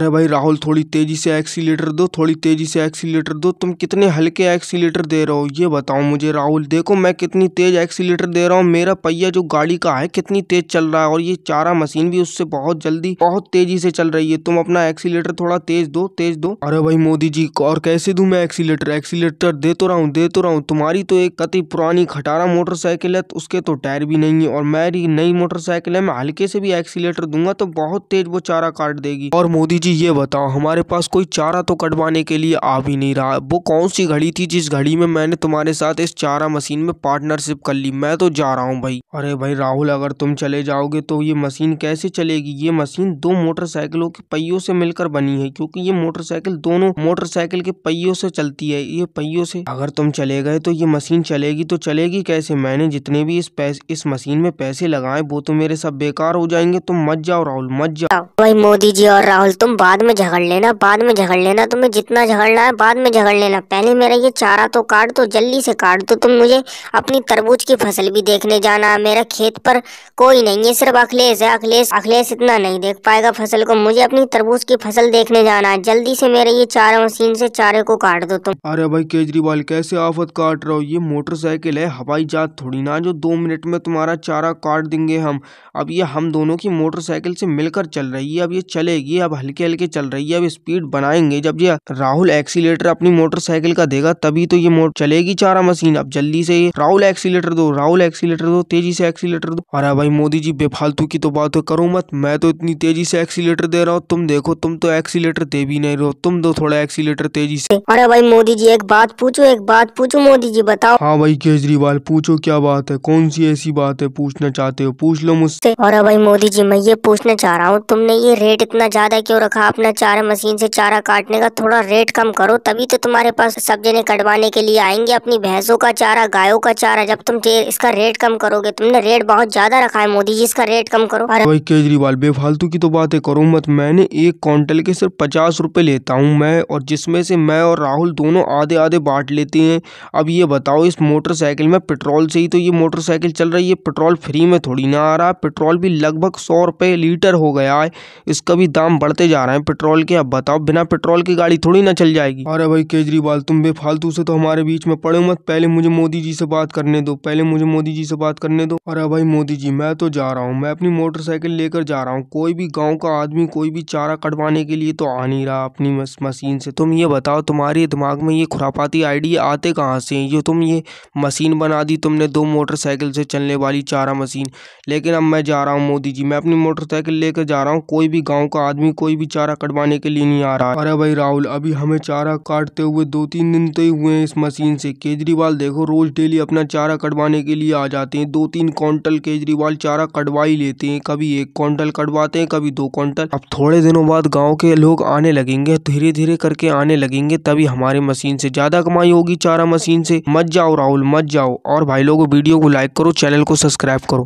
अरे भाई राहुल थोड़ी तेज़ी से एक्सीटर दो थोड़ी तेज़ी से एक्सीटर दो तुम कितने हल्के एक्सीलेटर दे रहे हो ये बताओ मुझे राहुल देखो मैं कितनी तेज़ एक्सीटर दे रहा हूँ मेरा पहिया जो गाड़ी का है कितनी तेज़ चल रहा है और ये चारा मशीन भी उससे बहुत जल्दी बहुत तेज़ी से चल रही है तुम अपना एक्सीटर थोड़ा तेज़ दो तेज़ दो अरे भाई मोदी जी और कैसे दू मैं एक्सीटर एक्सीटर दे तो रहा हूँ दे तो रहा हूँ तुम्हारी तो एक कति पुरानी खटारा मोटरसाइकिल है तो उसके तो टायर भी नहीं है और मेरी नई मोटरसाइकिल है मैं हल्के से भी एक्सीटर दूंगा तो बहुत तेज़ वो चारा काट देगी और मोदी जी ये बताओ हमारे पास कोई चारा तो कटवाने के लिए आ भी नहीं रहा वो कौन सी घड़ी थी जिस घड़ी में मैंने तुम्हारे साथ इस चारा मशीन में पार्टनरशिप कर ली मैं तो जा रहा हूँ भाई अरे भाई राहुल अगर तुम चले जाओगे तो ये मशीन कैसे चलेगी ये मशीन दो मोटरसाइकिलों के पहियों से मिलकर बनी है क्योंकि ये मोटरसाइकिल दोनों मोटरसाइकिल के पहियों से चलती है ये पहियों से अगर तुम चले गए तो ये मशीन चलेगी तो चलेगी कैसे मैंने जितने भी इस पैस, इस मशीन में पैसे लगाए वो तो मेरे सब बेकार हो जाएंगे तुम मत जाओ राहुल मत जाओ भाई मोदी जी और राहुल तुम बाद में झगड़ लेना बाद में झगड़ लेना तुम्हें जितना झगड़ना है बाद में झगड़ लेना पहले मेरा ये चारा तो काट दो जल्दी से काट दो तुम मुझे अपनी तरबूज की फसल भी देखने जाना है मेरा खेत पर कोई नहीं है सिर्फ अखिलेश है अखिलेश अखिलेश इतना नहीं देख पाएगा फसल को मुझे अपनी तरबूज की फसल देखने जाना है जल्दी से मेरे ये चारा मशीन से चारे को काट दो तुम अरे भाई केजरीवाल कैसे आफत काट रहे हो ये मोटरसाइकिल है हवाई जहाज थोड़ी ना जो दो मिनट में तुम्हारा चारा काट देंगे हम अब ये हम दोनों की मोटरसाइकिल से मिलकर चल रही है अब ये चलेगी अब हल्के चल के चल रही है अब स्पीड बनाएंगे जब ये राहुल एक्सीटर अपनी मोटरसाइकिल का देगा तभी तो ये मोटर चलेगी चारा मशीन अब जल्दी से राहुल एक्सीटर दो राहुल एक्सीटर दो तेजी से एक्सीटर दो अरे भाई मोदी जी बेफालतू की तो बात करो मत मैं तो इतनी तेजी से एक्सीटर दे रहा हूँ तुम देखो तुम तो एक्सीटर दे भी नहीं रहो तुम दो थोड़ा एक्सीटर तेजी से अरे भाई मोदी जी एक बात पूछो एक बात पूछो मोदी जी बताओ हाँ भाई केजरीवाल पूछो क्या बात है कौन सी ऐसी बात है पूछना चाहते हो पूछ लो मुझसे अरे भाई मोदी जी मैं ये पूछना चाह रहा हूँ तुमने ये रेट इतना ज्यादा क्यों रखा रखा अपना चारा मशीन से चारा काटने का थोड़ा रेट कम करो तभी तो तुम्हारे पास सब जने कटवाने के लिए आएंगे अपनी भैंसों का चारा गायों का चारा जब तुम इसका रेट कम करोगे तुमने रेट बहुत ज्यादा रखा है मोदी जी इसका रेट कम करो भाई केजरीवाल बेफालतू की तो है करो मत मैंने एक क्विंटल के सिर्फ पचास रूपए लेता हूँ मैं और जिसमे से मैं और राहुल दोनों आधे आधे बांट लेते हैं अब ये बताओ इस मोटरसाइकिल में पेट्रोल से ही तो ये मोटरसाइकिल चल रही है पेट्रोल फ्री में थोड़ी ना आ रहा पेट्रोल भी लगभग सौ रुपए लीटर हो गया है इसका भी दाम बढ़ते जा रहे हैं पेट्रोल के अब बताओ बिना पेट्रोल की गाड़ी थोड़ी ना चल जाएगी अरे भाई केजरीवाल तुम बेफालतू से तो हमारे बीच में पड़े मत पहले मुझे मोदी जी से बात करने दो पहले मुझे मोदी जी से बात करने दो अरे भाई मोदी जी मैं तो जा रहा हूँ मैं अपनी मोटरसाइकिल लेकर जा रहा हूँ कोई भी गाँव का आदमी कोई भी चारा कटवाने के लिए तो आ नहीं रहा अपनी मशीन से तुम ये बताओ तुम्हारे दिमाग में ये खुरापाती आइडिया आते कहाँ से ये तुम ये मशीन बना दी तुमने दो मोटरसाइकिल से चलने वाली चारा मशीन लेकिन अब मैं जा रहा हूँ मोदी जी मैं अपनी मोटरसाइकिल लेकर जा रहा हूँ कोई भी गांव का आदमी कोई भी चारा कटवाने के लिए नहीं आ रहा अरे भाई राहुल अभी हमें चारा काटते हुए दो तीन दिन तो हुए इस मशीन से केजरीवाल देखो रोज डेली अपना चारा कटवाने के लिए आ जाते हैं दो तीन क्वांटल केजरीवाल चारा कटवा ही लेते हैं कभी एक क्वांटल कटवाते हैं कभी दो क्वांटल अब थोड़े दिनों बाद गाँव के लोग आने लगेंगे धीरे धीरे करके आने लगेंगे तभी हमारे मशीन से ज्यादा कमाई होगी चारा मशीन से मत जाओ राहुल मत जाओ और भाई लोगों वीडियो को लाइक करो चैनल को सब्सक्राइब करो